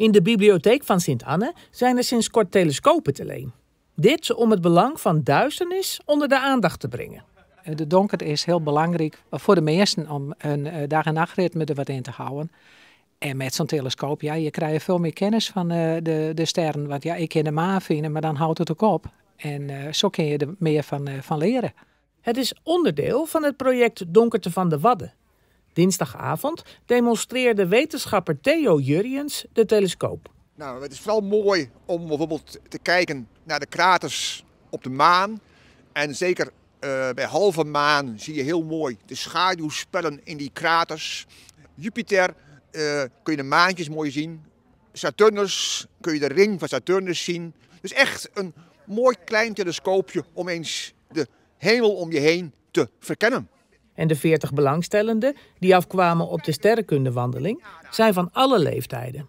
In de bibliotheek van Sint-Anne zijn er sinds kort telescopen te leen. Dit om het belang van duisternis onder de aandacht te brengen. Eh, de donker is heel belangrijk voor de meesten om een dag- en nachtritme er wat in te houden. En met zo'n telescoop, ja, je krijgt veel meer kennis van eh, de, de sterren. Want ja, ik ken de maan vinden, maar dan houdt het ook op. En eh, zo kun je er meer van, van leren. Het is onderdeel van het project Donkerte van de Wadden. Dinsdagavond demonstreerde wetenschapper Theo Jurriens de telescoop. Nou, het is vooral mooi om bijvoorbeeld te kijken naar de kraters op de maan. En zeker eh, bij halve maan zie je heel mooi de schaduwspellen in die kraters. Jupiter eh, kun je de maantjes mooi zien. Saturnus kun je de ring van Saturnus zien. Dus echt een mooi klein telescoopje om eens de hemel om je heen te verkennen. En de 40 belangstellenden die afkwamen op de sterrenkundewandeling zijn van alle leeftijden.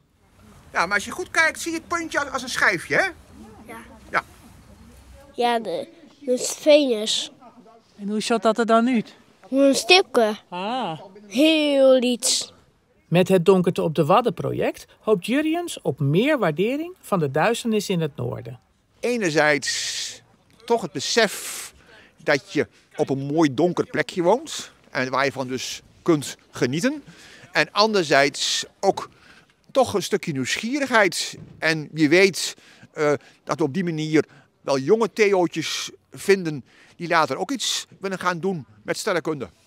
Ja, maar als je goed kijkt, zie je het puntje als een schijfje, hè? Ja. Ja, ja de, dat Venus. En hoe zat dat er dan uit? Een stipje. Ah. Heel iets. Met het Donkerte op de Wadden project hoopt Jurjens op meer waardering van de duisternis in het noorden. Enerzijds toch het besef dat je op een mooi donker plekje woont. En waar je van dus kunt genieten. En anderzijds ook toch een stukje nieuwsgierigheid. En je weet eh, dat we op die manier wel jonge theo'otjes vinden die later ook iets willen gaan doen met sterrenkunde.